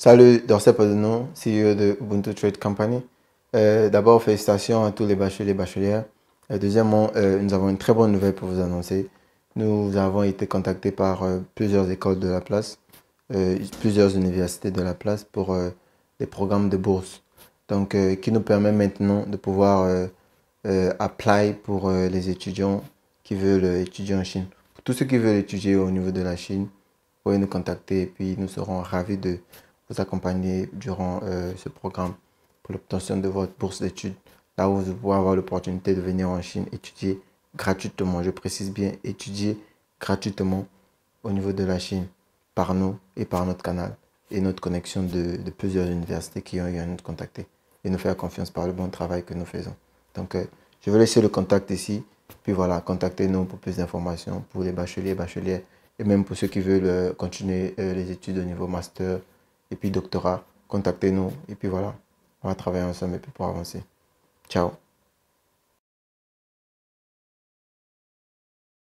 Salut, Dorset Padonon, CEO de Ubuntu Trade Company. Euh, d'abord, félicitations à tous les bacheliers et bachelières. Euh, deuxièmement, euh, nous avons une très bonne nouvelle pour vous annoncer. Nous avons été contactés par plusieurs écoles de la place, plusieurs universités de la place pour des programmes de bourse. Donc, qui nous permet maintenant de pouvoir apply pour les étudiants qui veulent étudier en Chine. Pour tous ceux qui veulent étudier au niveau de la Chine, vous pouvez nous contacter et puis nous serons ravis de vous accompagner durant euh, ce programme pour l'obtention de votre bourse d'études, là où vous pourrez avoir l'opportunité de venir en Chine étudier gratuitement. Je précise bien étudier gratuitement au niveau de la Chine par nous et par notre canal et notre connexion de, plusieurs universités qui ont eu à nous contacter et nous faire confiance par le bon travail que nous faisons. Donc, euh, je vais laisser le contact ici. Puis voilà, contactez-nous pour plus d'informations pour les bacheliers, bachelières et même pour ceux qui veulent euh, continuer les études au niveau master, et puis doctorat, contactez-nous et puis voilà, on va travailler ensemble pour avancer. Ciao